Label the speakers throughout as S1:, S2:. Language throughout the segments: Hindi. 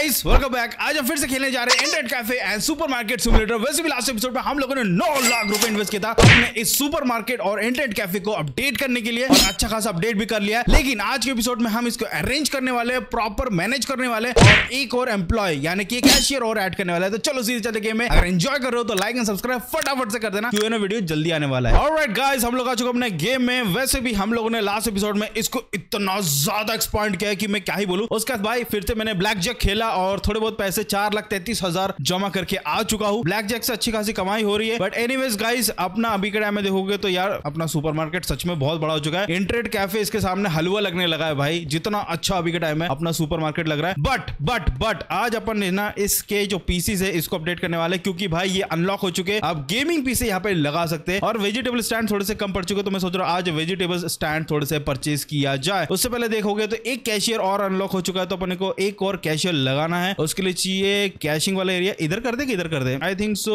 S1: गाइस वेलकम बैक आज हम फिर से खेलने जा रहे हैं internet cafe and supermarket simulator वैसे भी लास्ट एपिसोड में हम लोगों ने 9 लाख रुपए इन्वेस्ट किया था हमने इस सुपरमार्केट और इंटरनेट कैफे को अपडेट करने के लिए और अच्छा खासा अपडेट भी कर लिया है लेकिन आज के एपिसोड में हम इसको अरेंज करने वाले प्रॉपर मैनेज करने वाले और एक और एम्प्लॉय यानी कि कैशियर और एड करने वाला है तो चलो सीधे चलते गेम में अगर एंजॉय कर रहे हो तो लाइक एंड सब्सक्राइब फटाफट से कर देना क्यों वीडियो जल्दी आने वाला है और राइट गाइज हम लोग आ चुके अपने गेम में वैसे भी हम लोगों ने लास्ट एपिसोड में इसको इतना ज्यादा एक्सपॉइंट किया कि मैं क्या ही बोलू उसके बाद भाई फिर से मैंने ब्लैक जैक खेला और थोड़े बहुत पैसे चार लाख तैतीस हजार जमा करके आ चुका हूँ ब्लैक जैक से अच्छी खासी कमाई हो रही है बट एनीवेज गाइस अपना अभी के टाइम में देखोगे तो यार अपना सुपरमार्केट सच में बहुत बड़ा हो चुका है इंटरेट कैफे इसके सामने हलवा लगने लगा है भाई जितना अच्छा अभी के टाइम में अपना सुपरमार्केट लग रहा है बट बट बट आज अपन ना इसके जो पीसीज है इसको अपडेट करने वाले क्योंकि भाई ये अनलॉक हो चुके हैं अब गेमिंग पीसी यहाँ पे लगा सकते हैं और वेजिटेबल स्टैंड थोड़े से कम पड़ चुके तो मैं सोच रहा हूँ आज वेजिटेबल स्टैंड थोड़े से परचेज किया जाए उससे पहले देखोगे तो एक कैशियर और अनलॉक हो चुका है तो अपने को एक और कैशियर लगा लगाना है उसके लिए चाहिए कैशिंग वाला एरिया इधर कर दे कि इधर कर दे आई थिंक सो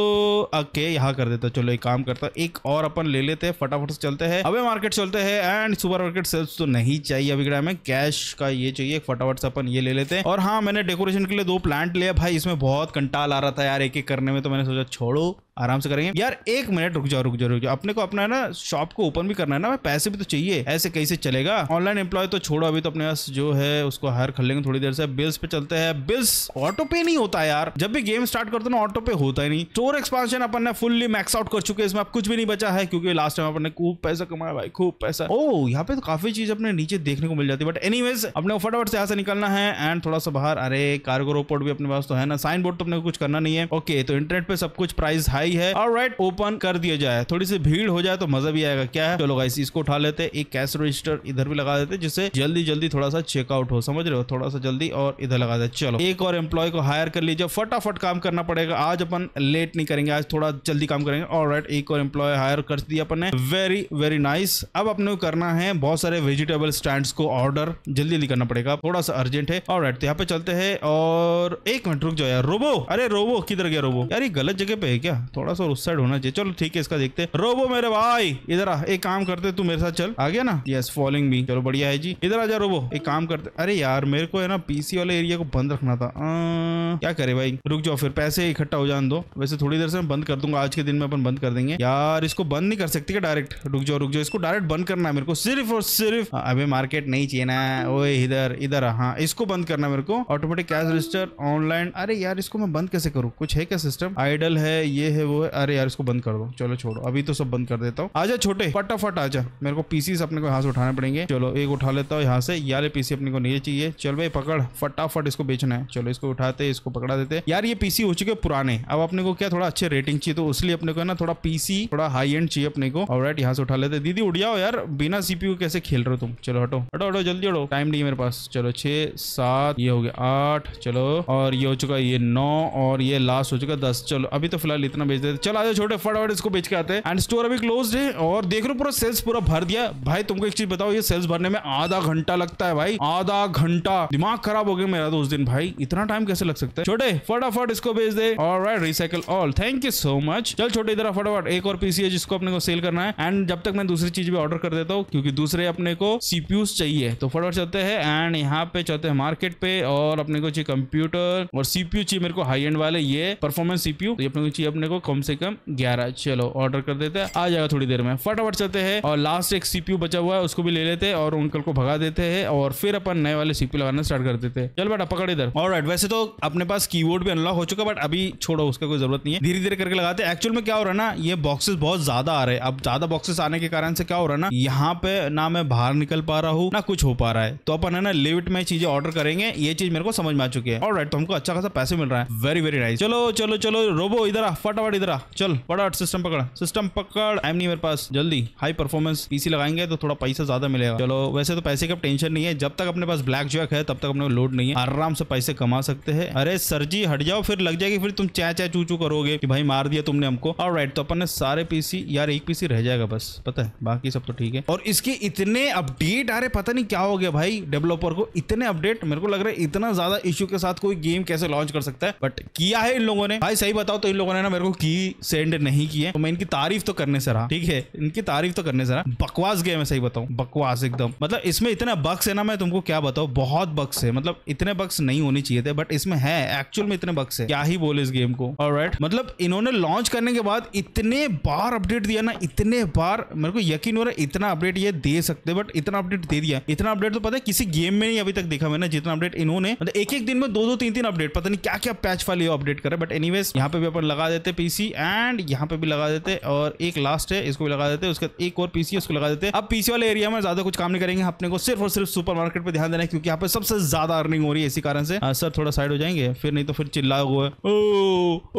S1: ओके यहाँ कर देता तो चलो एक काम करता एक और अपन ले लेते हैं फटाफट से चलते हैं अबे मार्केट चलते हैं एंड सुपर मार्केट सेल्स तो नहीं चाहिए अभी ग्राम में कैश का ये चाहिए फटाफट से अपन ये ले लेते हैं और हाँ मैंने डेकोरेशन के लिए दो प्लांट लिया भाई इसमें बहुत कंटाल आ रहा था यार एक एक करने में तो मैंने सोचा छोड़ो आराम से करेंगे यार एक मिनट रुक जाओ रुक जाओ रुक जाओ अपने को अपना है ना शॉप को ओपन भी करना है ना मैं पैसे भी तो चाहिए ऐसे कैसे चलेगा ऑनलाइन एम्प्लॉय तो छोड़ो अभी तो अपने पास जो है उसको हायर कर लेंगे थोड़ी देर से बिल्स पे चलते हैं बिकॉज ऑटो पे नहीं होता यार जब भी गेम स्टार्ट करते ना ऑटो पे होता ही नहीं स्टोर एक्सपांशन अपन ने फुल्ली मैक्स आउट कर चुके इसमें अब कुछ भी नहीं बचा है क्योंकि लास्ट टाइम अपने खूब पैसा कमाया भाई खूब पैसा ओ oh, यहाँ पे तो काफी चीज अपने नीचे देखने को मिल जाती है बट एनी अपने फटाफट से यहाँ से निकलना है एंड थोड़ा सा बाहर अरे कार्गो रोपोर्ट भी अपने पास तो है ना साइन बोर्ड तो अपने कुछ करना नहीं है ओके तो इंटरनेट पे सब कुछ प्राइस हाई है और राइट ओपन कर दिया जाए थोड़ी सी भीड़ हो जाए तो मजा भी आएगा क्या है चलो गाइस इसको उठा लेते एक कैश रजिस्टर इधर भी लगा देते जिससे जल्दी जल्दी थोड़ा सा चेकआउट हो समझ रहे हो थोड़ा सा जल्दी और इधर लगा देते चलो एक और एम्प्लॉय को हायर कर लीजिए फटाफट काम करना पड़ेगा आज अपन लेट नहीं करेंगे आज थोड़ा जल्दी काम करेंगे और राइट एक और एम्प्लॉय हायर कर दिया अपन ने वेरी वेरी नाइस अब अपने करना है बहुत सारे वेजिटेबल स्टैंड को ऑर्डर जल्दी जल्दी करना पड़ेगा थोड़ा सा अर्जेंट है और राइट तो यहाँ पे चलते है और एक मिनट रुक जाओ यार रोबो अरे रोबो किधर गया रोबो यार गलत जगह पे है क्या थोड़ा सा उस साइड होना चाहिए चलो ठीक है इसका देखते रोबो मेरे भाई इधर आ एक काम करते तू मेरे साथ चल आ गया ना यस फॉलोइंग मी चलो बढ़िया है जी इधर आ जा रोबो एक काम करते अरे यार मेरे को है ना पीसी वाले एरिया को बंद रखना करना था आ, क्या करे भाई रुक जाओ फिर पैसे इकट्ठा हो जान दो वैसे थोड़ी देर से मैं बंद कर दूंगा आज के दिन में अपन बंद कर देंगे यार इसको बंद नहीं कर सकती क्या डायरेक्ट रुक जाओ रुक जाओ इसको डायरेक्ट बंद करना है मेरे को सिर्फ और सिर्फ अभी मार्केट नहीं चाहिए ना ओए इधर इधर हाँ इसको बंद करना मेरे को ऑटोमेटिक कैश रजिस्टर ऑनलाइन अरे यार इसको मैं बंद कैसे करूँ कुछ है क्या सिस्टम आइडल है ये है वो है अरे यार इसको बंद कर दो चलो छोड़ो अभी तो सब बंद कर देता हूँ आजा छोटे फटाफट आजा मेरे को पीसीस अपने को यहाँ से उठाने पड़ेंगे चलो एक उठा लेता हूँ यहाँ से यार पीसी अपने को नहीं चाहिए चल भाई पकड़ फटाफट इसको बेचना है चलो इसको उठाते इसको पकड़ा देते यार ये पीसी हो चुके पुराने अब अपने को क्या थोड़ा अच्छे रेटिंग चाहिए तो इसलिए अपने को ना थोड़ा पीसी थोड़ा हाई एंड चाहिए अपने को और राइट यहाँ से उठा लेते दीदी उड़ जाओ यार बिना सीपीयू कैसे खेल रहे हो तुम चलो हटो हटो हटो जल्दी हटो टाइम नहीं है मेरे पास चलो छः सात ये हो गया आठ चलो और ये हो चुका ये नौ और ये लास्ट हो चुका दस चलो अभी तो फिलहाल इतना बेच देते चलो आ जाओ छोटे फटाफट इसको बेच के आते एंड स्टोर अभी क्लोज है और देख रहे पूरा सेल्स पूरा भर दिया भाई तुमको एक चीज बताओ ये सेल्स भरने में आधा घंटा लगता है भाई आधा घंटा दिमाग खराब हो गया मेरा तो उस दिन भाई भाई इतना टाइम कैसे लग सकता है छोटे फटाफट इसको भेज दे और right recycle all thank you so much चल छोटे इधर फटाफट एक और पीसी है जिसको अपने को सेल करना है एंड जब तक मैं दूसरी चीज भी ऑर्डर कर देता हूँ क्योंकि दूसरे अपने को सीपीयू चाहिए तो फटाफट चलते हैं एंड यहाँ पे चलते हैं मार्केट पे और अपने को चाहिए कंप्यूटर और सीपीयू चाहिए मेरे को हाई एंड वाले ये परफॉर्मेंस तो सीपीयू अपने को चाहिए अपने को कम से कम ग्यारह चलो ऑर्डर कर देते हैं आ जाएगा थोड़ी देर में फटाफट चलते हैं और लास्ट एक सीपीयू बचा हुआ है उसको भी ले लेते हैं और अंकल को भगा देते हैं और फिर अपन नए वाले सीपीयू लगाना स्टार्ट कर देते हैं चल बेटा पकड़ इधर और राइट वैसे तो अपने पास कीबोर्ड भी अनलॉक हो चुका बट अभी छोड़ो उसका कोई जरूरत नहीं है धीरे धीरे करके लगाते एक्चुअल में क्या हो रहा है ना ये बॉक्सेस बहुत ज्यादा आ रहे हैं अब ज्यादा बॉक्सेस आने के कारण से क्या हो रहा है ना यहाँ पे ना मैं बाहर निकल पा रहा हूँ ना कुछ हो पा रहा है तो अपन है ना लिमिट में चीजें ऑर्डर करेंगे ये चीज मेरे को समझ में आ चुकी है और राइट तो हमको अच्छा खासा पैसे मिल रहा है वेरी वेरी नाइस चलो चलो चलो रोबो इधर फटाफट इधर चल फटाफट सिस्टम पकड़ सिस्टम पकड़ आई नहीं मेरे पास जल्दी हाई परफॉर्मेंस पीसी लगाएंगे तो थोड़ा पैसा ज्यादा मिलेगा चलो वैसे तो पैसे का टेंशन नहीं है जब तक अपने पास ब्लैक जैक है तब तक अपने लोड नहीं है आराम से पैसे पैसे कमा सकते हैं अरे सर जी हट जाओ फिर लग जाएगी फिर तुम चाय चाय चू चू करोगे कि भाई मार दिया तुमने हमको और राइट तो अपन ने सारे पीसी यार एक पीसी रह जाएगा बस पता है बाकी सब तो ठीक है और इसके इतने अपडेट अरे पता नहीं क्या हो गया भाई डेवलपर को इतने अपडेट मेरे को लग रहा है इतना ज्यादा इश्यू के साथ कोई गेम कैसे लॉन्च कर सकता है बट किया है इन लोगों ने भाई सही बताओ तो इन लोगों ने ना मेरे को की सेंड नहीं की तो मैं इनकी तारीफ तो करने से रहा ठीक है इनकी तारीफ तो करने से रहा बकवास गेम है सही बताऊं बकवास एकदम मतलब इसमें इतना बक्स है ना मैं तुमको क्या बताऊं बहुत बक्स है मतलब इतने बक्स नहीं होने होनी चाहिए थे बट इसमें है एक्चुअल में इतने बक्स है क्या ही बोले इस गेम को और right? मतलब इन्होंने लॉन्च करने के बाद इतने बार अपडेट दिया ना इतने बार मेरे को यकीन हो रहा है इतना अपडेट ये दे सकते बट इतना अपडेट दे दिया इतना अपडेट तो पता है किसी गेम में नहीं अभी तक देखा मैंने जितना अपडेट इन्होंने मतलब एक एक दिन में दो दो तीन तीन अपडेट पता नहीं क्या क्या पैच फाइल अपडेट करे बट एनी यहाँ पे भी अपन लगा देते पीसी एंड यहाँ पे भी लगा देते और एक लास्ट है इसको भी लगा देते उसके एक और पीसी उसको लगा देते अब पीसी वाले एरिया में ज्यादा कुछ काम नहीं करेंगे अपने को सिर्फ और सिर्फ सुपर मार्केट पर ध्यान देना क्योंकि यहाँ पे सबसे ज्यादा अर्निंग हो रही है इसी कारण से आ, हाँ, सर थोड़ा साइड हो जाएंगे फिर नहीं तो फिर चिल्ला हुआ ओ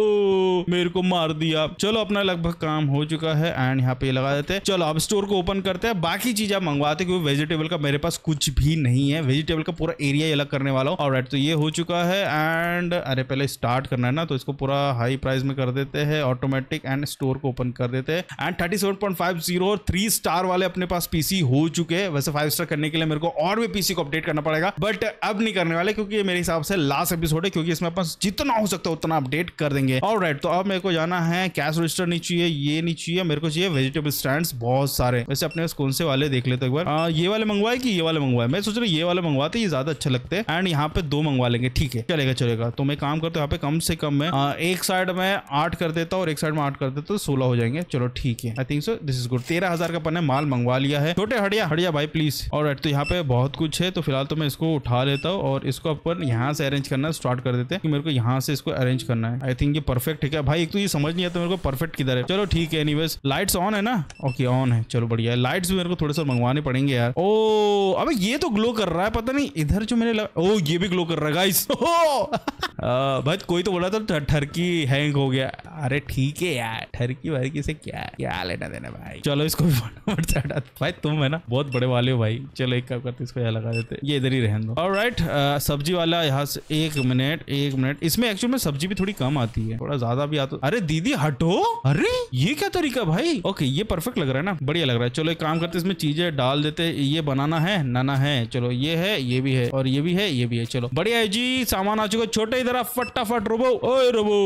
S1: ओ मेरे को मार दिया चलो अपना लगभग काम हो चुका है एंड यहाँ पे लगा देते हैं चलो अब स्टोर को ओपन करते हैं बाकी चीज आप मंगवाते क्योंकि वेजिटेबल का मेरे पास कुछ भी नहीं है वेजिटेबल का पूरा एरिया अलग करने वाला हूँ और राइट तो ये हो चुका है एंड अरे पहले स्टार्ट करना है ना तो इसको पूरा हाई प्राइस में कर देते हैं ऑटोमेटिक एंड स्टोर को ओपन कर देते हैं and thirty seven point five zero और थ्री स्टार वाले अपने पास पीसी हो चुके हैं वैसे फाइव स्टार करने के लिए मेरे को और भी पीसी को अपडेट करना पड़ेगा बट अब नहीं करने वाले क्योंकि मेरे हिसाब हिसाब से लास्ट एपिसोड है क्योंकि इसमें अपन जितना हो सकता है उतना अपडेट कर देंगे और राइट तो अब मेरे को जाना है कैश रजिस्टर नहीं चाहिए ये नहीं चाहिए मेरे को चाहिए वेजिटेबल स्टैंड बहुत सारे वैसे अपने कौन से वाले देख लेते एक बार हाँ, ये वाले मंगवाए कि ये वाले मंगवाए मैं सोच रहा ये वाले मंगवाते ये ज्यादा अच्छे लगते हैं एंड यहाँ पे दो मंगवा लेंगे ठीक है चलेगा चलेगा तो मैं काम करता हूँ यहाँ पे कम से कम मैं हाँ, एक साइड में आठ कर देता और एक साइड में आठ कर देता हूँ तो सोलह हो जाएंगे चलो ठीक है I think so this is good तेरह हजार का पन्ने माल मंगवा लिया है छोटे हड़िया हड़िया भाई प्लीज और तो यहाँ पे बहुत कुछ है तो फिलहाल तो मैं इसको उठा लेता हूँ और इसको अपन यहाँ यहाँ से अरेंज करना स्टार्ट कर देते हैं कि मेरे को यहाँ से इसको अरेंज करना है आई थिंक ये परफेक्ट है क्या भाई एक तो ये समझ नहीं आता मेरे को परफेक्ट किधर है चलो ठीक है एनीवेज लाइट्स ऑन है ना ओके ऑन है चलो बढ़िया है लाइट्स भी मेरे को थोड़े से मंगवाने पड़ेंगे यार ओ अब ये तो ग्लो कर रहा है पता नहीं इधर जो मैंने लग... ओ ये भी ग्लो कर रहा है भाई कोई तो बोला था ठरकी हैंग हो गया अरे ठीक है यार ठरकी वरकी से क्या क्या लेना देना भाई चलो इसको भी फटाफट से हटा भाई तुम है ना बहुत बड़े वाले हो भाई चलो एक काम करते इसको यहाँ लगा देते ये इधर ही रहने दो और राइट सब्जी वाला यहाँ से एक मिनट एक मिनट इसमें एक्चुअल में सब्जी भी थोड़ी कम आती है थोड़ा ज्यादा भी आता अरे दीदी हटो अरे ये क्या तरीका भाई ओके ये परफेक्ट लग रहा है ना बढ़िया लग रहा है चलो एक काम करते इसमें चीजें डाल देते ये बनाना है नाना है चलो ये है ये भी है और ये भी है ये भी है चलो बढ़िया है जी सामान आ चुका छोटे इधर फटाफट रोबो ओ रोबो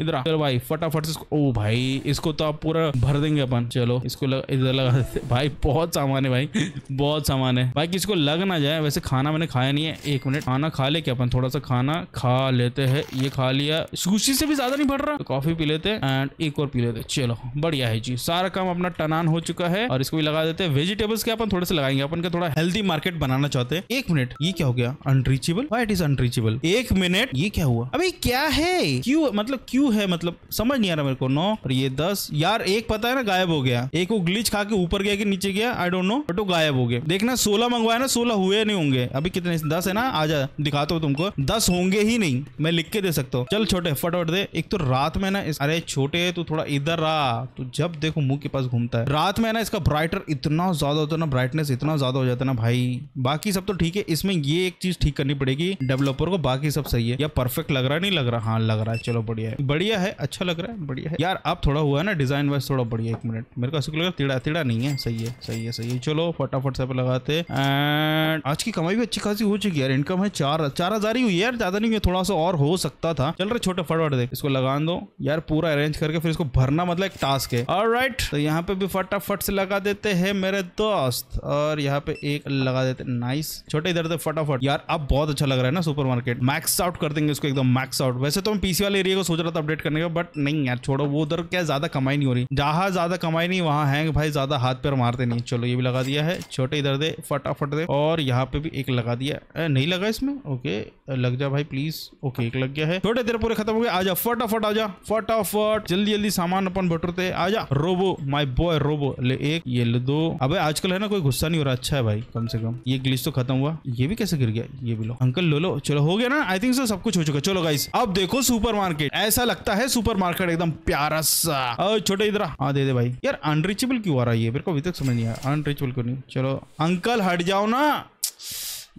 S1: इधर चलो भाई फटाफट से ओ भाई इसको तो आप पूरा भर देंगे अपन चलो इसको इधर लगा देते भाई बहुत सामान है भाई बहुत सामान है भाई किसको लग ना जाए वैसे खाना मैंने खाया नहीं है एक मिनट खाना खा ले क्या अपन थोड़ा सा खाना खा लेते हैं ये खा लिया सुशी से भी ज्यादा नहीं भर रहा तो कॉफी पी लेते एंड एक और पी लेते चलो बढ़िया है जी सारा काम अपना टनान हो चुका है और इसको भी लगा देते हैं वेजिटेबल्स के अपन थोड़े से लगाएंगे अपन का थोड़ा हेल्दी मार्केट बनाना चाहते हैं एक मिनट ये क्या हो गया unreachable why it is unreachable एक मिनट ये क्या हुआ अभी क्या है क्यों मतलब क्यों है मतलब समझ नहीं आ रहा मेरे को नौ और ये दस यार एक पता है ना गायब हो गया एक वो ग्लिच खा के ऊपर गया कि नीचे गया आई डोंट नो बट वो गायब हो गया देखना सोलह मंगवाया ना सोलह हुए नहीं होंगे अभी कितने दस है ना आ जा दिखाता हूँ तुमको तुमको दस होंगे ही नहीं मैं लिख के दे सकता हूँ चल छोटे फटाफट दे एक तो रात में ना अरे छोटे तू थोड़ा इधर आ तू जब देखो मुंह के पास घूमता है रात में ना इसका ब्राइटर इतना ज्यादा होता है ना ब्राइटनेस इतना ज्यादा हो जाता है ना भाई बाकी सब तो ठीक है इसमें ये एक चीज ठीक करनी पड़ेगी डेवलपर को बाकी सब सही है या परफेक्ट लग रहा नहीं लग रहा हाँ लग रहा है चलो बढ़िया है बढ़िया है अच्छा लग रहा है बढ़िया है यार अब थोड़ा हुआ है ना डिजाइन वाइज थोड़ा बढ़िया एक मिनट मेरे को लगा तिड़ा तिड़ा नहीं है सही है सही है सही है चलो फटाफट से लगाते एंड आज की कमाई भी अच्छी खासी हो चुकी है यार इनकम है चार चार जारी हुई यार ज्यादा नहीं हुई थोड़ा सा और हो सकता था चल रहे छोटे फटाफट देख इसको लगा दो यार पूरा अरेंज करके फिर इसको भरना मतलब एक टास्क है और राइट तो यहाँ पे भी फटाफट से लगा देते है मेरे दोस्त और यहाँ पे एक लगा देते नाइस छोटे इधर फटाफट यार अब बहुत अच्छा लग रहा है ना सुपर मार्केट मैक्स आउट कर देंगे उसको एकदम मैक्स आउट वैसे तो मैं पीसी वाले एरिया को सोच रहा था अपडेट करने का बट नहीं यार छोड़ो वो उधर क्या ज्यादा कमाई नहीं हो रही जहां ज्यादा कमाई नहीं वहां हैंग भाई ज्यादा हाथ पैर मारते नहीं चलो ये भी लगा दिया है छोटे इधर दे फटाफट दे और यहाँ पे भी एक लगा दिया नहीं लगा इसमें ओके लग जा भाई प्लीज ओके एक लग गया है थोड़े देर पूरे खत्म हो गया आजा फटाफट आजा फटाफट जल्दी जल्दी सामान अपन बटोरते आजा रोबो माय बॉय रोबो ले एक ये ले दो अबे आजकल है ना कोई गुस्सा नहीं हो रहा अच्छा है भाई कम से कम ये ग्लिच तो खत्म हुआ ये भी कैसे गिर गया ये भी लो अंकल लो लो चलो हो गया ना आई थिंक सो सब कुछ हो चुका चलो गाइस अब देखो मार्केट ऐसा लगता है मार्केट एकदम प्यारा सा छोटे इधर हाँ दे दे भाई यार अनरीचेबल क्यों आ रहा है ये मेरे को अभी तक समझ नहीं आया अनरीचेबल क्यों नहीं चलो अंकल हट जाओ ना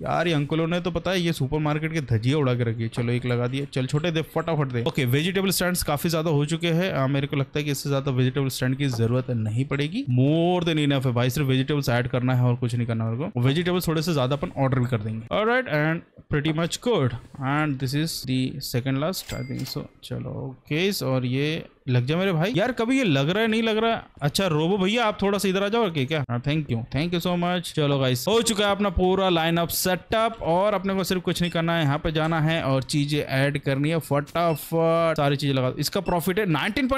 S1: यार ये अंकलों ने तो पता है ये सुपरमार्केट के धजिया उड़ा के रखी है चलो एक लगा दिया चल छोटे दे फटाफट दे ओके वेजिटेबल स्टैंड काफी ज्यादा हो चुके हैं मेरे को लगता है कि इससे ज्यादा वेजिटेबल स्टैंड की जरूरत नहीं पड़ेगी मोर देन इनफ है भाई सिर्फ वेजिटेबल्स ऐड करना है और कुछ नहीं करना मेरे को वेजिटेबल्स थोड़े से ज्यादा अपन ऑर्डर भी कर देंगे right and pretty much good and this is the second last I think so चलो ओके और ये लग जा मेरे भाई यार कभी ये लग रहा है नहीं लग रहा है अच्छा रोबो भैया आप थोड़ा सा इधर आ जाओ ओके क्या हाँ thank you thank you so much चलो गाइस हो चुका है अपना पूरा लाइन अप सेटअप और अपने को सिर्फ कुछ नहीं करना है यहाँ पे जाना है और चीजें ऐड करनी है फटाफट सारी चीजें लगा इसका प्रॉफिट है नाइनटीन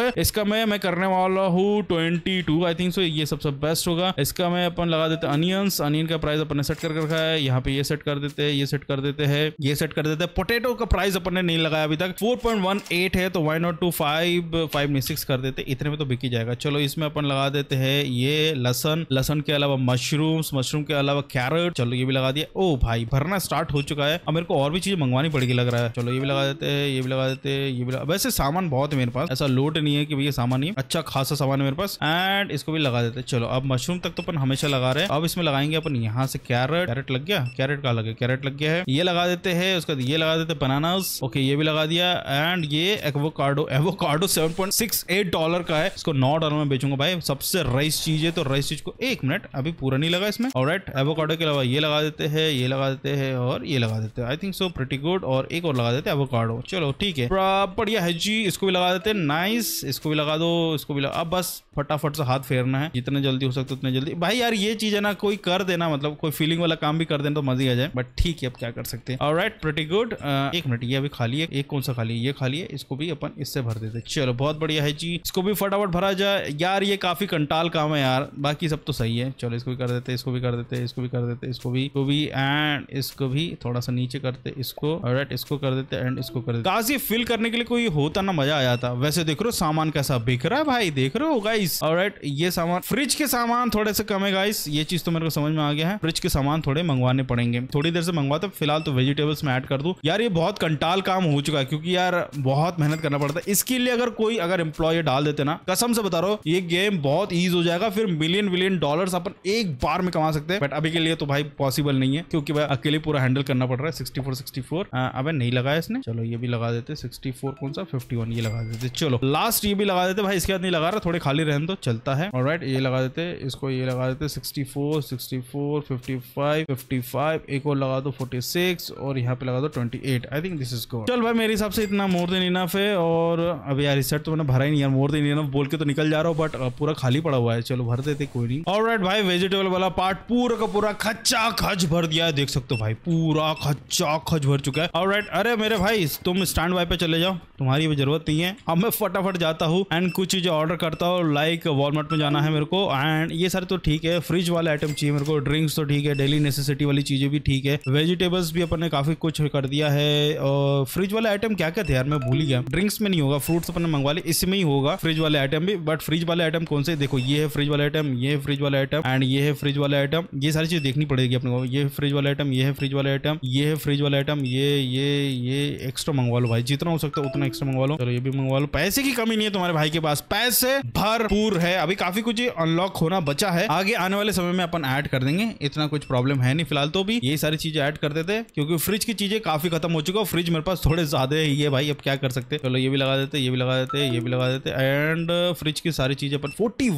S1: है इसका मैं मैं करने वाला हूँ ट्वेंटी आई थिंक सो ये सबसे सब बेस्ट होगा इसका मैं अपन लगा देते अनियंस अनियन का प्राइस अपने सेट कर रखा है यहाँ पे ये सेट कर देते हैं ये सेट कर देते हैं ये सेट कर देते हैं पोटेटो का प्राइस अपन ने नहीं लगाया अभी तक फोर है तो why not two five five नहीं सिक्स कर देते इतने में तो बिकी जाएगा चलो इसमें अपन लगा देते हैं ये लसन लसन के अलावा मशरूम्स मशरूम के अलावा कैरेट चलो ये भी लगा दिया ओ भाई भरना स्टार्ट हो चुका है अब मेरे को और भी चीज मंगवानी पड़ेगी लग रहा है चलो ये भी लगा देते हैं ये भी लगा देते हैं ये भी लगा वैसे सामान बहुत है मेरे पास ऐसा लोट नहीं है कि भैया सामान नहीं अच्छा खासा सामान है मेरे पास एंड इसको भी लगा देते चलो अब मशरूम तक तो अपन हमेशा लगा रहे हैं अब इसमें लगाएंगे अपन यहाँ से कैरेट कैरेट लग गया कैरेट का लगे कैरेट लग गया है ये लगा देते हैं उसके बाद ये लगा देते बनाना ओके ये भी लगा दिया एंड ये एक्वोका एवोकाडो एवोकाडो 7.68 डॉलर का है इसको नौ डॉलर में बेचूंगा भाई सबसे राइस चीज है तो राइस चीज को एक मिनट अभी पूरा नहीं लगा इसमें और राइट एवोकाडो के अलावा ये लगा देते हैं ये लगा देते हैं और ये लगा देते हैं I think so pretty good और एक और लगा देते हैं एवोकाडो चलो ठीक है बढ़िया है जी इसको भी लगा देते हैं नाइस इसको भी लगा दो इसको भी अब बस फटाफट से हाथ फेरना है जितना जल्दी हो सकता है उतना जल्दी भाई यार ये चीज है ना कोई कर देना मतलब कोई फीलिंग वाला काम भी कर देना तो मजा आ जाए बट ठीक है अब क्या कर सकते हैं राइट प्रटी गुड एक मिनट ये अभी खाली है एक कौन सा खाली है ये खाली है इसको भी अपन इससे भर देते चलो बहुत बढ़िया है जी इसको भी फटाफट भरा जाए यार ये काफी कंटाल काम है यार बाकी सब तो सही है चलो इसको भी कर देते इसको भी कर देते इसको भी कर देते इसको भी इसको भी एंड इसको भी थोड़ा सा नीचे करते इसको राइट इसको कर देते एंड इसको कर देते काश ये फिल करने के लिए कोई होता ना मजा आया था वैसे देख रहे हो सामान कैसा बिक रहा है भाई देख रहे हो गाइस राइट ये सामान फ्रिज के सामान थोड़े से कम है गाइस ये चीज तो मेरे को समझ में आ गया है फ्रिज के सामान थोड़े मंगवाने पड़ेंगे थोड़ी देर से मंगवाते फिलहाल तो वेजिटेबल्स में एड कर दू यार ये बहुत कंटाल काम हो चुका है क्योंकि यार बहुत मेहनत करना पड़ता है इसके लिए अगर कोई अगर एम्प्लॉय डाल देते ना कसम से बता रहा हूँ ये गेम बहुत ईज हो जाएगा फिर मिलियन विलियन डॉलर अपन एक बार में कमा सकते हैं बट अभी के लिए तो भाई पॉसिबल नहीं है क्योंकि भाई अकेले पूरा हैंडल करना पड़ रहा है सिक्सटी फोर सिक्सटी फोर नहीं लगाया इसने चलो ये भी लगा देते सिक्सटी फोर कौन सा फिफ्टी वन ये लगा देते चलो लास्ट ये भी लगा देते भाई इसके बाद नहीं लगा रहा थोड़े खाली रहने तो चलता है और राइट ये लगा देते इसको ये लगा देते sixty four sixty four fifty five fifty five एक और लगा दो फोर्टी सिक्स और यहाँ पे लगा दो twenty eight I think this is good चल भाई मेरे हिसाब से इतना मोर देन इनफ है और और अब यार रिसेट तो मैंने भरा ही नहीं यार मोर देन इनफ बोल के तो निकल जा रहा हूँ बट पूरा खाली पड़ा हुआ है चलो भर देते कोई नहीं और राइट भाई वेजिटेबल वाला पार्ट पूरा का पूरा खच्चा खच भर दिया है देख सकते हो भाई पूरा खच्चा खच भर चुका है और राइट अरे मेरे भाई तुम स्टैंड बाय पे चले जाओ तुम्हारी भी जरूरत नहीं है अब मैं फटाफट जाता हूँ एंड कुछ चीज़ें ऑर्डर करता हूँ लाइक वॉलमार्ट में जाना है मेरे को एंड ये सारे तो ठीक है फ्रिज वाले आइटम चाहिए मेरे को ड्रिंक्स तो ठीक है डेली नेसेसिटी वाली चीज़ें भी ठीक है वेजिटेबल्स भी अपन ने काफ़ी कुछ कर दिया है और फ्रिज वाले आइटम क्या क्या थे यार मैं भूल गया ड्रिंक्स में नहीं होगा फ्रूट्स अपने मंगवा लिए इसमें ही होगा फ्रिज वाले आइटम भी बट फ्रिज वाले आइटम कौन से देखो ये है फ्रिज वाले आइटम ये है फ्रिज वाले आइटम एंड ये है फ्रिज वाले आइटम ये सारी चीज़ देखनी पड़ेगी अपने ये फ्रिज वाला आइटम ये है फ्रिज वाले आइटम ये है फ्रिज वाले आइटम ये ये ये एक्स्ट्रा मंगवा लो भाई जितना हो सकता है उतना में एक्स्ट्रा मंगवा लो चलो ये भी मंगवा लो पैसे की कमी नहीं है तुम्हारे भाई के पास पैसे भरपूर है अभी काफी कुछ अनलॉक होना बचा है आगे आने वाले समय में अपन ऐड कर देंगे इतना कुछ प्रॉब्लम है नहीं फिलहाल तो भी ये सारी चीजें ऐड करते देते क्योंकि फ्रिज की चीजें काफी खत्म हो चुका फ्रिज मेरे पास थोड़े ज्यादा ही है भाई अब क्या कर सकते चलो ये भी लगा देते ये भी लगा देते ये भी लगा देते एंड फ्रिज की सारी चीजें पर फोर्टी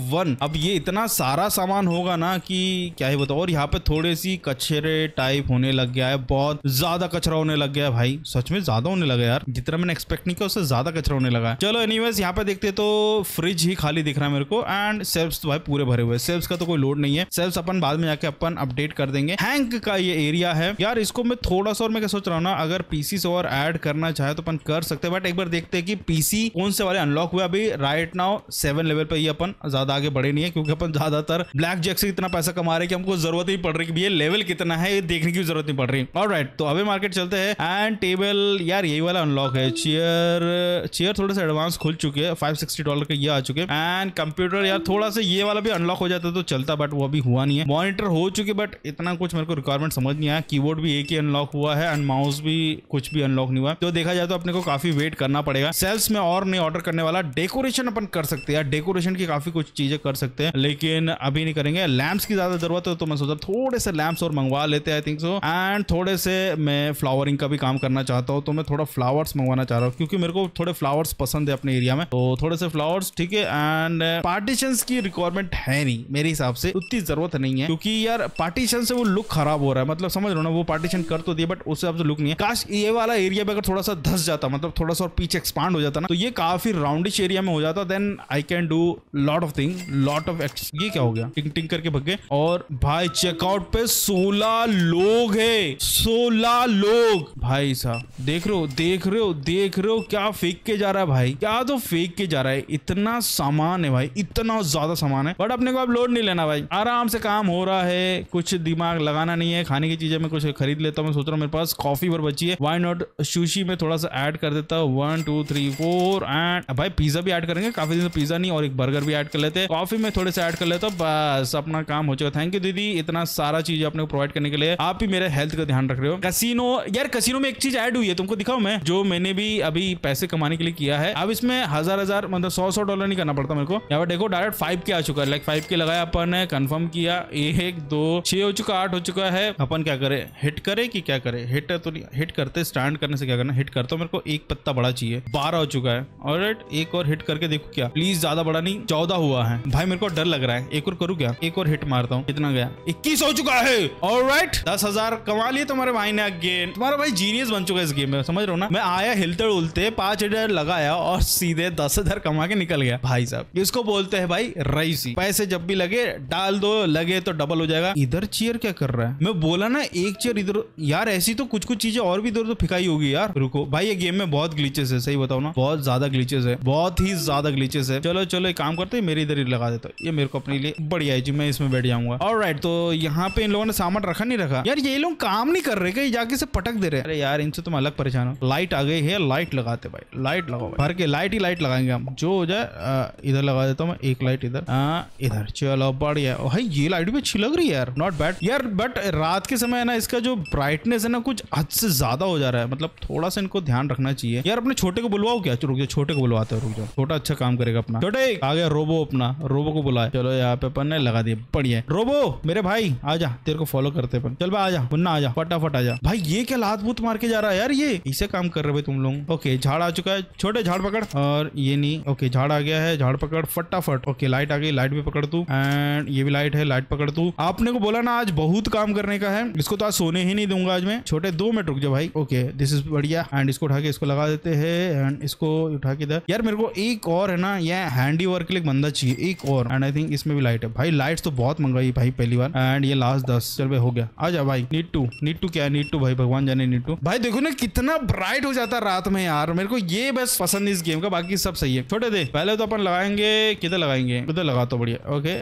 S1: अब ये इतना सारा सामान होगा ना कि क्या ही बताओ और यहाँ पे थोड़े सी कचरे टाइप होने लग गया है बहुत ज्यादा कचरा होने लग गया है भाई सच में ज्यादा होने लगा यार जितना मैंने एक्सपेक्ट नहीं ठीक है उससे ज्यादा कचरा होने लगा है चलो एनीवेज यहाँ पे देखते तो फ्रिज ही खाली दिख रहा है मेरे को एंड सेल्फ तो भाई पूरे भरे हुए सेल्फ का तो कोई लोड नहीं है सेल्फ अपन बाद में जाके अपन अपडेट कर देंगे हैंक का ये एरिया है यार इसको मैं थोड़ा सा और मैं क्या सोच रहा हूँ ना अगर पीसी और एड करना चाहे तो अपन कर सकते बट एक बार देखते हैं कि पीसी कौन से वाले अनलॉक हुए अभी राइट नाउ सेवन लेवल पे ही अपन ज्यादा आगे बढ़े नहीं है क्योंकि अपन ज्यादातर ब्लैक जैक से इतना पैसा कमा रहे हैं कि हमको जरूरत ही पड़ रही है लेवल कितना है ये देखने की जरूरत नहीं पड़ रही और राइट तो अभी मार्केट चलते हैं एंड टेबल यार यही वाला अनलॉक है चेयर और चेयर थोड़े से एडवांस खुल चुके हैं फाइव सिक्सटी डॉलर के ये आ चुके हैं एंड कंप्यूटर यार थोड़ा सा ये वाला भी अनलॉक हो जाता तो चलता बट वो अभी हुआ नहीं है मॉनिटर हो चुके बट इतना कुछ मेरे को रिक्वायरमेंट समझ नहीं आया कीबोर्ड भी एक ही अनलॉक हुआ है एंड माउस भी कुछ भी अनलॉक नहीं हुआ तो देखा जाए तो अपने को काफी वेट करना पड़ेगा सेल्स में और नहीं ऑर्डर करने वाला डेकोरेशन अपन कर सकते हैं डेकोरेशन की काफी कुछ चीजें कर सकते हैं लेकिन अभी नहीं करेंगे लैम्प्स की ज्यादा जरूरत है तो मैं सोचा थोड़े से लैम्प्स और मंगवा लेते आई थिंक सो एंड थोड़े से मैं फ्लावरिंग का भी काम करना चाहता हूँ तो मैं थोड़ा फ्लावर्स मंगवाना चाह रहा हूँ क्योंकि मेरे को थोड़े फ्लावर्स पसंद है अपने एरिया में तो थोड़े से फ्लावर्स ठीक है एंड पार्टीशन uh, की रिक्वायरमेंट है नहीं मेरे हिसाब से उतनी जरूरत नहीं है क्योंकि यार पार्टीशन से वो लुक खराब हो रहा है मतलब समझ रहे ना वो पार्टीशन कर तो दिया बट उससे आपसे लुक नहीं है काश ये वाला एरिया में अगर थोड़ा सा धस जाता मतलब थोड़ा सा और पीछे एक्सपांड हो जाता ना तो ये काफी राउंडिश एरिया में हो जाता then I can do lot of thing lot of ये क्या हो गया टिंग टिंग करके भग गए और भाई चेकआउट पे सोलह लोग है सोलह लोग भाई साहब देख रहे हो देख रहे हो देख रहे हो क्या फेंक के जा रहा है भाई क्या तो फेंक के जा रहा है इतना सामान है भाई इतना ज्यादा सामान है बट अपने को अब लोड नहीं लेना भाई आराम से काम हो रहा है कुछ दिमाग लगाना नहीं है खाने की चीजें मैं कुछ खरीद लेता हूँ मैं सोच रहा हूँ मेरे पास कॉफी पर बची है वाई नॉट सुशी में थोड़ा सा ऐड कर देता हूँ one two three four and भाई पिज्जा भी ऐड करेंगे काफी दिन से पिज्जा नहीं और एक बर्गर भी ऐड कर लेते हैं कॉफी में थोड़े से ऐड कर लेता हूँ बस अपना काम हो चुका थैंक यू दीदी इतना सारा चीज आपने प्रोवाइड करने के लिए आप भी मेरे हेल्थ का ध्यान रख रहे हो कसिनो यार कसिनो में एक चीज ऐड हुई है तुमको दिखाओ मैं जो मैंने भी अभी एक पैसे कमाने के लिए किया है अब इसमें हजार हजार मतलब सौ सौ डॉलर नहीं करना पड़ता मेरे को यहाँ पर देखो डायरेक्ट फाइव के आ चुका है लाइक फाइव के लगाया अपन ने कन्फर्म किया एक दो छह हो चुका आठ हो चुका है अपन क्या करे हिट करे की क्या करे हिट तो नहीं हिट करते स्टैंड करने से क्या करना हिट करता तो हूँ मेरे को एक पत्ता बड़ा चाहिए बारह हो चुका है और एक और हिट करके देखो क्या प्लीज ज्यादा बड़ा नहीं चौदह हुआ है भाई मेरे को डर लग रहा है एक और करूँ क्या एक और हिट मारता हूँ कितना गया इक्कीस हो चुका है और राइट दस हजार कमा लिए तुम्हारे भाई ने अगेन तुम्हारा भाई जीनियस बन चुका है इस गेम में समझ रहा हो ना मैं आया हिलते उलते मुझे पांच हजार लगाया और सीधे दस हजार कमा के निकल गया भाई साहब इसको बोलते हैं भाई रईसी पैसे जब भी लगे डाल दो लगे तो डबल हो जाएगा इधर चेयर क्या कर रहा है मैं बोला ना एक चेयर इधर यार ऐसी तो कुछ कुछ चीजें और भी इधर तो फिकाई होगी यार रुको भाई ये गेम में बहुत ग्लीचेस है सही बताओ ना बहुत ज्यादा ग्लीचेस है बहुत ही ज्यादा ग्लीचेस है चलो चलो काम करते हैं मेरे इधर ही लगा देता ये मेरे को अपने लिए बढ़िया है जी मैं इसमें बैठ जाऊंगा और राइट तो यहाँ पे इन लोगों ने सामान रखा नहीं रखा यार ये लोग काम नहीं कर रहे कहीं जाके से पटक दे रहे अरे यार इनसे तुम अलग परेशान हो लाइट आ गई है लाइट लगा लगाते भाई लाइट लगाओ भर के लाइट ही लाइट लगाएंगे हम जो हो जाए इधर लगा देता हूँ एक लाइट इधर आ, इधर चलो बढ़िया भाई ये लाइट भी अच्छी लग रही है यार नॉट बैड यार बट रात के समय ना इसका जो ब्राइटनेस है ना कुछ हद से ज्यादा हो जा रहा है मतलब थोड़ा सा इनको ध्यान रखना चाहिए यार अपने छोटे को बुलवाओ क्या रुक जाओ छोटे को बुलवाते हो रुक जाओ छोटा अच्छा काम करेगा अपना छोटे आ गया रोबो अपना रोबो को बुलाए चलो यहाँ पे अपन ने लगा दिया बढ़िया रोबो मेरे भाई आ जा तेरे को फॉलो करते अपन चल भाई आ आजा मुन्ना जा फटाफट आ जा भाई ये क्या लात बूत मार के जा रहा है यार ये इसे काम कर रहे भाई तुम लोग ओके झाड़ आ चुका है छोटे झाड़ पकड़ और ये नहीं ओके झाड़ आ गया है झाड़ पकड़ फटाफट ओके लाइट आ गई लाइट भी पकड़ तू एंड ये भी लाइट है लाइट पकड़ तू आपने को बोला ना आज बहुत काम करने का है इसको तो आज सोने ही नहीं दूंगा आज मैं छोटे दो मिनट रुक जाओ भाई ओके दिस इज बढ़िया एंड इसको उठा के इसको लगा देते हैं एंड इसको उठा के दे यार मेरे को एक और है ना ये हैंडी वर्क के लिए बंदा चाहिए एक और एंड आई थिंक इसमें भी लाइट है भाई लाइट तो बहुत मंगाई भाई पहली बार एंड ये लास्ट दस चल भाई हो गया आ जा भाई नीट टू नीट टू क्या नीट टू भाई भगवान जाने नीट टू भाई देखो ना कितना ब्राइट हो जाता रात में यार यार मेरे को ये बस पसंद इस गेम का बाकी सब सही है छोटे दे पहले तो अपन लगाएंगे किधर लगाएंगे उधर लगा तो बढ़िया ओके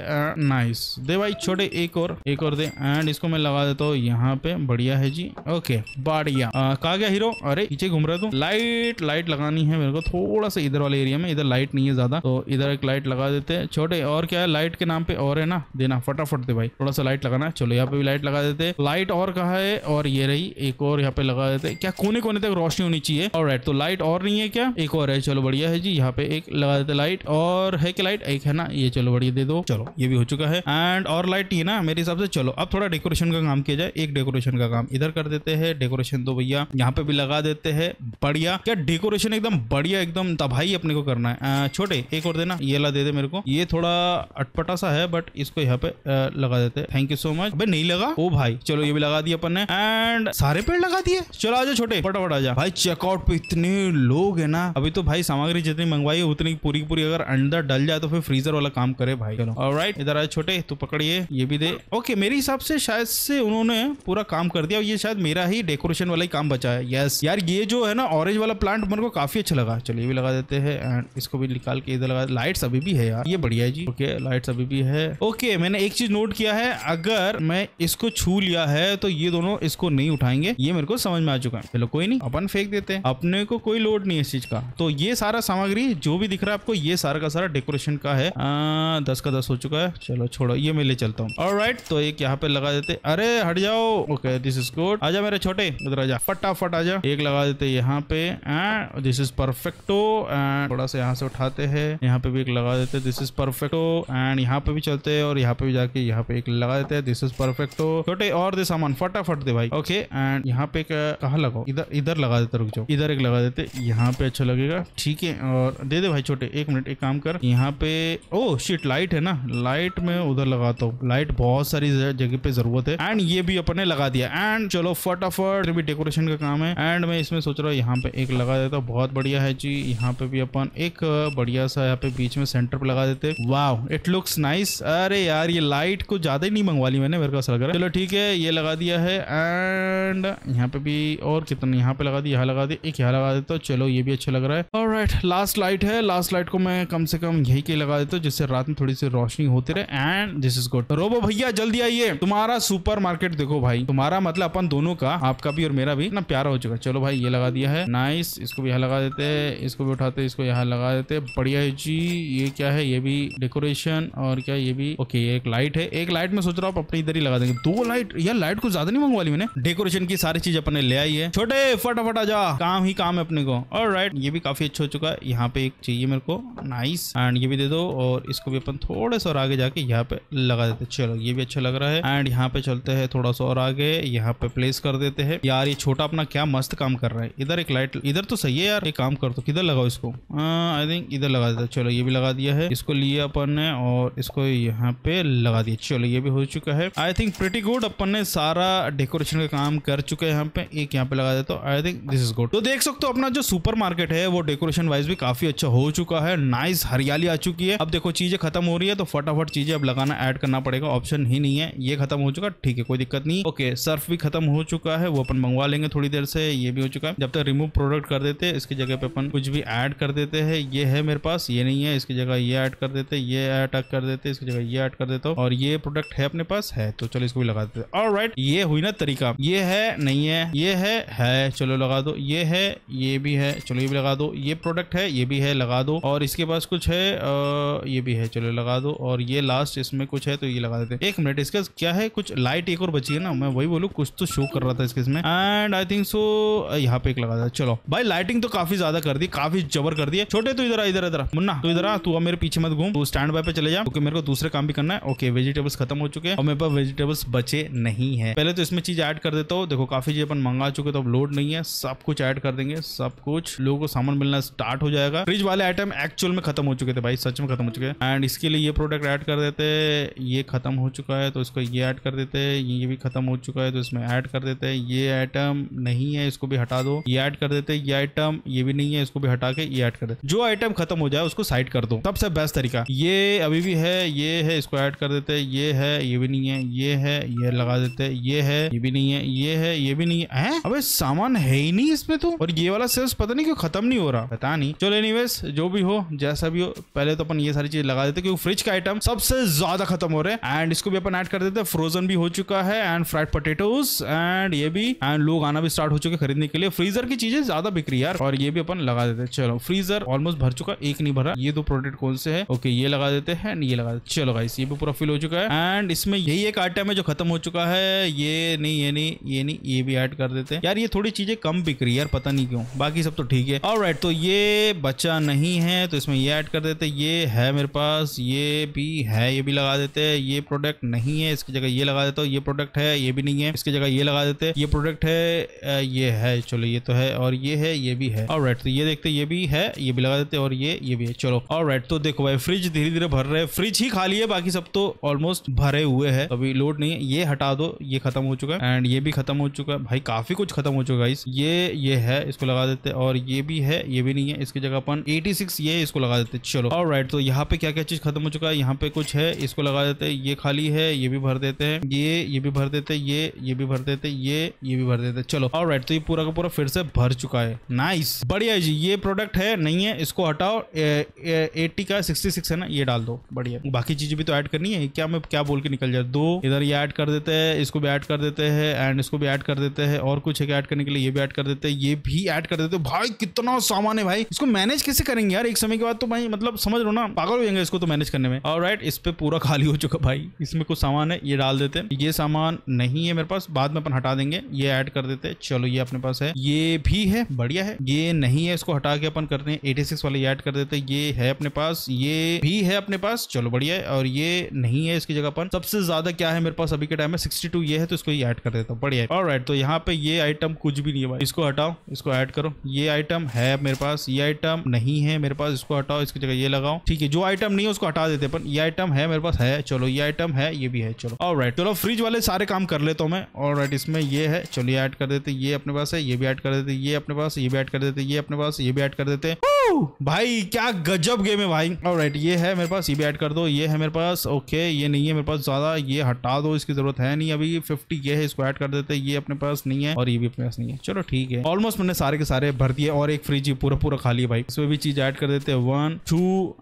S1: नाइस uh, दे भाई छोटे एक और एक और दे एंड इसको मैं लगा देता हूँ यहाँ पे बढ़िया है जी ओके बढ़िया uh, कहा गया हीरो अरे पीछे घूम रहा तू लाइट लाइट लगानी है मेरे को थोड़ा सा इधर वाले एरिया में इधर लाइट नहीं है ज्यादा तो इधर एक लाइट लगा देते हैं छोटे और क्या है लाइट के नाम पे और है ना देना फटाफट दे भाई थोड़ा सा लाइट लगाना चलो यहाँ पे भी लाइट लगा देते लाइट और कहा है और ये रही एक और यहाँ पे लगा देते क्या कोने कोने तक रोशनी होनी चाहिए और तो लाइट लाइट और नहीं है क्या एक और है चलो बढ़िया है जी यहाँ पे एक लगा देते लाइट और है क्या लाइट एक है ना ये चलो बढ़िया दे दो चलो ये भी हो चुका है एंड और लाइट ये ना मेरे हिसाब से चलो अब थोड़ा डेकोरेशन का काम किया जाए एक डेकोरेशन का काम इधर कर देते हैं डेकोरेशन दो तो भैया यहाँ पे भी लगा देते हैं बढ़िया क्या डेकोरेशन एकदम बढ़िया एकदम तबाही अपने को करना है छोटे एक और देना ये ला दे दे मेरे को ये थोड़ा अटपटा सा है बट इसको यहाँ पे लगा देते हैं थैंक यू सो मच भाई नहीं लगा ओ भाई चलो ये भी लगा दिया अपन ने एंड सारे पेड़ लगा दिए चलो आ जाओ छोटे फटाफट आ जाओ भाई चेकआउट पे इतने लोग है ना अभी तो भाई सामग्री जितनी मंगवाई है उतनी पूरी पूरी अगर अंदर डल जाए तो फिर फ्रीजर वाला काम करे भाई चलो राइट इधर आए छोटे तो पकड़िए ये भी दे ओके हाँ। मेरे हिसाब से शायद से उन्होंने पूरा काम कर दिया और ये शायद मेरा ही डेकोरेशन वाला ही काम बचा है यस यार ये जो है ना ऑरेंज वाला प्लांट मेरे को काफी अच्छा लगा चलो ये भी लगा देते हैं एंड इसको भी निकाल के इधर लगा लाइट्स अभी भी है यार ये बढ़िया है जी ओके लाइट्स अभी भी है ओके मैंने एक चीज नोट किया है अगर मैं इसको छू लिया है तो ये दोनों इसको नहीं उठाएंगे ये मेरे को समझ में आ चुका है चलो कोई नहीं अपन फेंक देते हैं अपने को कोई कोई लोड नहीं है इस चीज का तो ये सारा सामग्री जो भी दिख रहा है आपको ये सारा का सारा डेकोरेशन का है आ, दस का दस हो चुका है चलो छोड़ो ये मैं ले चलता हूँ और राइट तो एक यहाँ पे लगा देते अरे हट जाओ ओके दिस इज गुड आजा मेरे छोटे उधर आजा फटाफट आजा एक लगा देते यहाँ पे दिस इज परफेक्टो एंड थोड़ा सा यहाँ से उठाते हैं यहाँ पे भी एक लगा देते दिस इज परफेक्टो एंड यहाँ पे भी चलते है और यहाँ पे भी जाके यहाँ पे एक लगा देते दिस इज परफेक्टो छोटे और दे सामान फटाफट दे भाई ओके एंड यहाँ पे कहा लगाओ इधर इधर लगा देते रुक जाओ इधर एक लगा देते यहाँ पे अच्छा लगेगा ठीक है और दे दे भाई छोटे एक मिनट एक काम कर यहाँ पे ओ शिट लाइट है ना लाइट में उधर लगाता हूँ लाइट बहुत सारी जगह पे जरूरत है एंड ये भी अपने लगा दिया एंड चलो फटाफट भी डेकोरेशन का काम है एंड मैं इसमें सोच रहा हूँ यहाँ पे एक लगा देता हूँ बहुत बढ़िया है जी यहाँ पे भी अपन एक बढ़िया सा यहाँ पे बीच में सेंटर पे लगा देते वाह इट लुक्स नाइस अरे यार ये लाइट को ज्यादा ही नहीं मंगवा ली मैंने मेरे को ऐसा लग रहा है चलो ठीक है ये लगा दिया है एंड यहाँ पे भी और कितना यहाँ पे लगा दी यहाँ लगा दी एक यहाँ लगा देता तो चलो ये भी अच्छा लग रहा है और राइट लास्ट लाइट है लास्ट लाइट को मैं कम से कम यही के लगा देता हूँ जिससे रात में थोड़ी सी रोशनी होती रहे and this is good robo भैया जल्दी आइए तुम्हारा सुपर मार्केट देखो भाई तुम्हारा मतलब अपन दोनों का आपका भी और मेरा भी ना प्यारा हो चुका चलो भाई ये लगा दिया है नाइस इसको भी यहाँ लगा देते है इसको भी उठाते इसको यहाँ लगा देते बढ़िया है जी ये क्या है ये भी डेकोरेशन और क्या ये भी ओके एक लाइट है एक लाइट में सोच रहा हूँ आप अपने इधर ही लगा देंगे दो लाइट यार लाइट को ज्यादा नहीं मंगवा ली मैंने डेकोरेशन की सारी चीज अपने ले आई है छोटे फटाफट आ जा काम ही काम है अपने को और राइट ये भी काफी अच्छा हो चुका है यहाँ पे एक चाहिए मेरे को नाइस एंड ये भी दे दो और इसको भी अपन थोड़ा सा और आगे जाके यहाँ पे लगा देते चलो ये भी अच्छा लग रहा है एंड यहाँ पे चलते है थोड़ा सा और आगे यहाँ पे प्लेस कर देते हैं यार ये छोटा अपना क्या मस्त काम कर रहा है इधर एक लाइट इधर तो सही है यार एक काम कर दो किधर लगाओ इसको आई uh, थिंक इधर लगा देता चलो ये भी लगा दिया है इसको लिए अपन ने और इसको यहाँ पे लगा दिया चलो ये भी हो चुका है आई थिंक प्रिटी गुड अपन ने सारा डेकोरेशन का काम कर चुका है यहाँ पे एक यहाँ पे लगा देता हूँ I think this is good तो देख सकते हो अपना अपना जो मार्केट है वो डेकोरेशन वाइज भी काफी अच्छा हो चुका है नाइस हरियाली आ चुकी है अब देखो चीजें खत्म हो रही है तो फटाफट चीजें अब लगाना ऐड करना पड़ेगा ऑप्शन ही नहीं है ये खत्म हो चुका ठीक है कोई दिक्कत नहीं ओके सर्फ भी खत्म हो चुका है वो अपन मंगवा लेंगे थोड़ी देर से ये भी हो चुका है जब तक रिमूव प्रोडक्ट कर देते इसकी जगह पे अपन कुछ भी ऐड कर देते हैं ये है मेरे पास ये नहीं है इसकी जगह ये ऐड कर देते ये ऐड कर देते इसकी जगह ये ऐड कर देते और ये प्रोडक्ट है अपने पास है तो चलो इसको भी लगा देते और राइट ये हुई ना तरीका ये है नहीं है ये है है चलो लगा दो ये है ये भी है चलो ये भी लगा दो ये प्रोडक्ट है ये भी है लगा दो और इसके पास कुछ है आ, ये भी है चलो लगा दो और ये लास्ट इसमें कुछ है तो ये लगा देते एक मिनट इसका क्या है कुछ लाइट एक और बची है ना मैं वही बोलू कुछ तो शो कर रहा था इसके इसमें एंड आई थिंक सो यहाँ पे एक लगा था चलो भाई लाइटिंग तो काफी ज्यादा कर दी काफी जबर कर दिया छोटे तो इधर इधर इधर मुन्ना तो इधर तू मेरे पीछे मत घूम तू स्टैंड बाय पे चले जाओ क्योंकि मेरे को दूसरे काम भी करना है ओके वेजिटेबल्स खत्म हो चुके हैं और मेरे पास वेजिटेबल्स बचे नहीं है पहले तो इसमें चीज ऐड कर देता हूँ देखो काफी चीज अपन मंगा चुके तो अब लोड नहीं है सब कुछ ऐड कर देंगे सब सब कुछ लोगों को सामान मिलना स्टार्ट हो जाएगा फ्रिज वाले आइटम एक्चुअल में खत्म हो चुके थे भाई सच में खत्म हो चुके हैं एंड इसके लिए ये प्रोडक्ट ऐड कर देते ये खत्म हो चुका है तो इसको ये ऐड कर देते हैं ये भी खत्म हो चुका है तो इसमें ऐड कर देते हैं ये आइटम नहीं है इसको भी हटा दो ये ऐड कर देते ये आइटम ये भी नहीं है इसको भी हटा के ये ऐड कर देते जो आइटम खत्म हो जाए उसको साइड कर दो सबसे बेस्ट तरीका ये अभी भी है ये है इसको ऐड कर देते ये है ये भी नहीं है ये है ये लगा देते ये है ये भी नहीं है ये है ये भी नहीं है अबे सामान है ही नहीं इसमें तो और ये वाला सेल्स पता नहीं क्यों खत्म नहीं हो रहा पता नहीं चलो एनीवेज जो भी हो जैसा भी हो पहले तो अपन ये सारी चीज लगा देते क्योंकि फ्रिज का आइटम सबसे ज्यादा खत्म हो रहे हैं एंड इसको भी अपन ऐड कर देते हैं फ्रोजन भी हो चुका है एंड फ्राइड पोटेटोज एंड ये भी एंड लोग आना भी स्टार्ट हो चुके खरीदने के लिए फ्रीजर की चीजें ज्यादा बिक्री यार और ये भी अपन लगा देते हैं चलो फ्रीजर ऑलमोस्ट भर चुका एक नहीं भरा ये दो प्रोडक्ट कौन से है ओके ये लगा देते हैं एंड ये लगा देते चलो गाइस ये भी पूरा फिल हो चुका है एंड इसमें यही एक आइटम है जो खत्म हो चुका है ये नहीं ये नहीं ये नहीं ये भी ऐड कर देते हैं यार ये थोड़ी चीजें कम बिक रही है यार पता नहीं क्यों बाकी सब तो ठीक है और तो ये बच्चा नहीं है तो इसमें ये ऐड कर देते ये है मेरे पास ये भी है ये भी लगा देते ये प्रोडक्ट नहीं है इसकी जगह ये लगा देता हूँ ये प्रोडक्ट है ये भी नहीं है इसकी जगह ये लगा देते ये प्रोडक्ट है ये है चलो ये तो है और ये है ये भी है और तो ये देखते ये भी है ये भी लगा देते और ये ये भी है चलो और तो देखो भाई फ्रिज धीरे धीरे भर रहे फ्रिज ही खाली है बाकी सब तो ऑलमोस्ट भरे हुए है अभी लोड नहीं है ये हटा दो ये खत्म हो चुका है एंड ये भी खत्म हो चुका है भाई काफी कुछ खत्म हो चुका है ये ये है इसको लगा देते हैं और ये भी है ये भी नहीं है इसकी जगह अपन 86 ये इसको लगा देते चलो और राइट तो यहाँ पे क्या क्या चीज खत्म हो चुका है यहाँ पे कुछ है इसको लगा देते ये खाली है ये भी भर देते हैं ये ये भी भर देते ये ये भी भर देते ये ये भी भर देते चलो और तो ये पूरा का पूरा फिर से भर चुका है नाइस बढ़िया जी ये प्रोडक्ट है नहीं है इसको हटाओ एट्टी का सिक्सटी है ना ये डाल दो बढ़िया बाकी चीजें भी तो ऐड करनी है क्या मैं क्या बोल के निकल जाए दो इधर ये ऐड कर देते हैं इसको भी ऐड कर देते हैं एंड इसको भी ऐड कर देते हैं और कुछ है ऐड करने के लिए ये भी ऐड कर देते हैं ये भी ऐड कर देते देते भाई कितना सामान है भाई इसको मैनेज कैसे करेंगे यार एक समय के बाद तो भाई मतलब समझ लो ना पागल हो जाएंगे इसको तो मैनेज करने में और राइट इस पर पूरा खाली हो चुका भाई इसमें कुछ सामान है ये डाल देते ये सामान नहीं है मेरे पास बाद में अपन हटा देंगे ये ऐड कर देते चलो ये अपने पास है ये भी है बढ़िया है ये नहीं है इसको हटा के अपन करते हैं एटी वाले ऐड कर देते ये है अपने पास ये भी है अपने पास चलो बढ़िया है और ये नहीं है इसकी जगह पर सबसे ज्यादा क्या है मेरे पास अभी के टाइम में सिक्सटी ये है तो इसको ऐड कर देता हूँ बढ़िया और राइट तो यहाँ पे ये आइटम कुछ भी नहीं है भाई इसको हटाओ इसको ऐड करो ये आइटम है मेरे पास ये आइटम नहीं है मेरे पास इसको हटाओ इसकी जगह ये लगाओ ठीक है जो आइटम नहीं है उसको हटा देते पर ये आइटम है मेरे पास है चलो ये आइटम है ये भी है चलो और राइट चलो फ्रिज वाले सारे काम कर लेता हूँ मैं और राइट इसमें ये है चलो ये ऐड कर देते ये अपने पास है ये भी ऐड कर देते ये अपने पास ये भी ऐड कर देते ये अपने पास ये भी ऐड कर देते भाई क्या गजब गेम है भाई और राइट ये है मेरे पास ये भी ऐड कर दो ये है मेरे पास ओके ये नहीं है मेरे पास ज्यादा ये हटा दो इसकी जरूरत है नहीं अभी फिफ्टी ये है इसको ऐड कर देते ये अपने पास नहीं है और ये भी अपने पास नहीं है चलो ठीक है ऑलमोस्ट मैंने सारे के सारे सारे भर दिए और एक फ्रिज ही पूरा पूरा खाली है भाई इसमें भी चीज ऐड कर देते हैं one two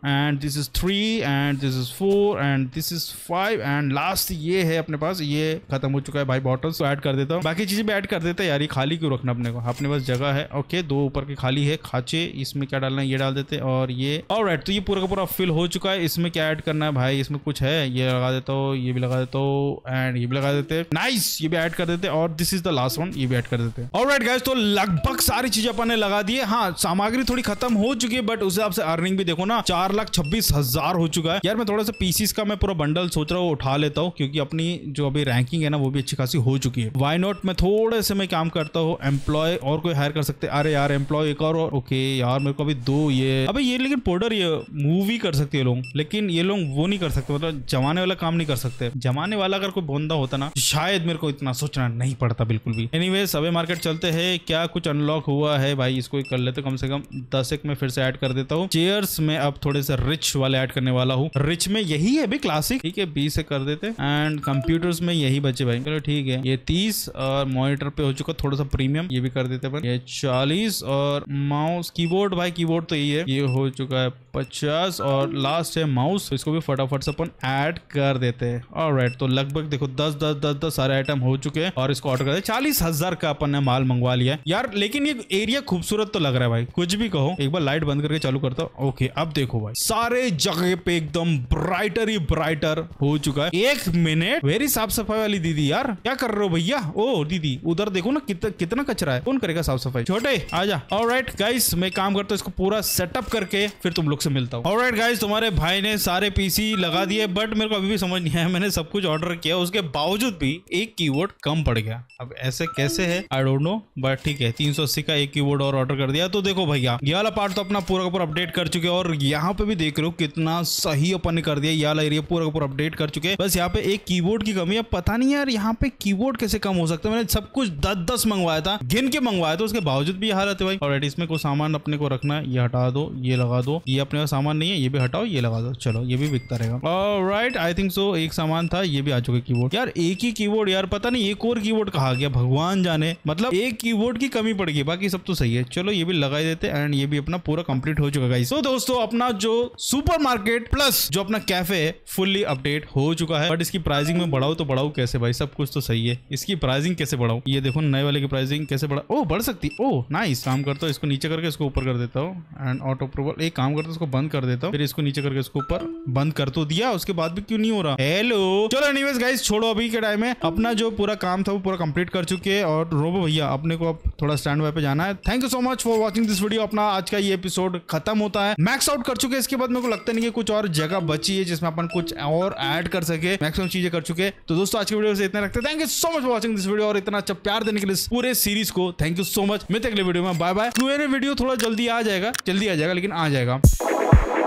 S1: and this is three and this is four and this is five and last ये है अपने पास ये खत्म हो चुका है भाई बॉटल्स ऐड कर देता हूँ बाकी चीजें भी ऐड कर देते हैं यार ये खाली क्यों रखना अपने को अपने पास जगह है ओके दो ऊपर की खाली है खाचे इसमें क्या डालना है ये डाल देते और ये और तो ये पूरा का पूरा फिल हो चुका है इसमें क्या ऐड करना है भाई इसमें कुछ है ये लगा देता हूँ ये भी लगा देता हूँ एंड ये भी लगा देते नाइस ये भी ऐड कर देते और this is the last one ये भी ऐड कर देते और राइट गैस तो लगभग सारी चीज चीज अपन ने लगा दी है हाँ सामग्री थोड़ी खत्म हो चुकी है बट उस हिसाब से अर्निंग भी देखो ना चार लाख छब्बीस हजार हो चुका है यार मैं थोड़ा सा पीसीस का मैं पूरा बंडल सोच रहा हूँ उठा लेता हूँ क्योंकि अपनी जो अभी रैंकिंग है ना वो भी अच्छी खासी हो चुकी है वाई नॉट मैं थोड़े से मैं काम करता हूँ एम्प्लॉय और कोई हायर कर सकते अरे यार एम्प्लॉय एक और ओके यार मेरे को अभी दो ये अभी ये लेकिन पोर्डर ये मूवी कर सकते लोग लेकिन ये लोग वो नहीं कर सकते मतलब जमाने वाला काम नहीं कर सकते जमाने वाला अगर कोई बोंदा होता ना शायद मेरे को इतना सोचना नहीं पड़ता बिल्कुल भी एनी वे मार्केट चलते है क्या कुछ अनलॉक हुआ हुआ है भाई इसको कर लेते कम से कम दस एक में फिर से ऐड कर देता हूँ चेयर्स में अब थोड़े से रिच वाले ऐड करने वाला हूँ रिच में यही है भी क्लासिक ठीक है बीस से कर देते एंड कंप्यूटर्स में यही बचे भाई चलो ठीक है ये तीस और मॉनिटर पे हो चुका थोड़ा सा प्रीमियम ये भी कर देते अपन ये चालीस और माउस कीबोर्ड भाई कीबोर्ड तो यही है ये हो चुका है पचास और लास्ट है माउस इसको भी फटाफट से अपन ऐड कर देते हैं और राइट तो लगभग देखो दस दस दस दस सारे आइटम हो चुके हैं और इसको ऑर्डर कर दे चालीस हजार का अपन ने माल मंगवा लिया यार लेकिन ये एरिया खूबसूरत तो लग रहा है भाई कुछ भी कहो एक बार लाइट बंद करके चालू करता हूँ ओके अब देखो भाई सारे जगह पे एकदम ब्राइटर ही ब्राइटर हो चुका है एक मिनट वेरी साफ सफाई वाली दीदी यार क्या कर रहे हो भैया ओ दीदी उधर देखो ना कित, कितना कचरा है कौन करेगा साफ सफाई छोटे आजा ऑलराइट गाइस मैं काम करता हूँ इसको पूरा सेटअप करके फिर तुम लोग से मिलता हूँ ऑलराइट गाइस तुम्हारे भाई ने सारे पीसी लगा दिए बट मेरे को अभी भी समझ नहीं आया मैंने सब कुछ ऑर्डर किया उसके बावजूद भी एक की कम पड़ गया अब ऐसे कैसे है आई डोंट नो बट ठीक है तीन का एक कीबोर्ड और ऑर्डर कर दिया तो देखो भैया ये वाला पार्ट तो अपना पूरा पूरा अपडेट कर चुके और यहाँ पे भी देख रहे हो कितना सही अपन ने कर दिया ये वाला एरिया पूरा पूरा अपडेट कर चुके बस यहाँ पे एक कीबोर्ड की कमी है पता नहीं यार यहाँ पे कीबोर्ड कैसे कम हो सकता है मैंने सब कुछ दस दस मंगवाया था गिन के मंगवाया था उसके बावजूद भी हालत है भाई और इसमें कोई सामान अपने को रखना है ये हटा दो ये लगा दो ये अपने सामान नहीं है ये भी हटाओ ये लगा दो चलो ये भी बिकता रहेगा राइट आई थिंक सो एक सामान था ये भी आ चुका कीबोर्ड यार एक ही कीबोर्ड यार पता नहीं एक और कीबोर्ड कहा गया भगवान जाने मतलब एक कीबोर्ड की कमी पड़ गई बाकी सब तो सही है चलो ये भी लगा देते एंड ये भी अपना पूरा कंप्लीट हो चुका गाइस तो दोस्तों अपना जो सुपर मार्केट प्लस जो अपना कैफे है फुल्ली अपडेट हो चुका है बट इसकी प्राइसिंग में बढ़ाऊ तो बढ़ाऊ कैसे भाई सब कुछ तो सही है इसकी प्राइसिंग कैसे बढ़ाऊ ये देखो नए वाले की प्राइसिंग कैसे बढ़ा ओ बढ़ सकती ओ नाइस काम करता हूँ इसको नीचे करके इसको ऊपर कर देता हूँ एंड ऑटो अप्रूवल एक काम करता हूँ इसको बंद कर देता हूँ फिर इसको नीचे करके इसको ऊपर बंद कर तो दिया उसके बाद भी क्यों नहीं हो रहा हेलो चलो एनीवेज गाइस छोड़ो अभी के टाइम में अपना जो पूरा काम था वो पूरा कंप्लीट कर चुके हैं और रोबो भैया अपने को अब थोड़ा स्टैंड बाय पे जाना है है thank you so much for watching this video अपना आज का ये एपिसोड खत्म होता है मैक्स आउट कर चुके इसके बाद मेरे को लगता नहीं कि कुछ और जगह बची है जिसमें अपन कुछ और ऐड कर सके मैक्सिमम चीजें कर चुके तो दोस्तों आज की वीडियो से इतना रखते thank you so much for watching this video और इतना अच्छा प्यार देने के लिए पूरे सीरीज को थैंक यू सो मच मिलते अगले वीडियो में बाय बाय वीडियो थोड़ा जल्दी आ जाएगा जल्दी आ जाएगा लेकिन आ जाएगा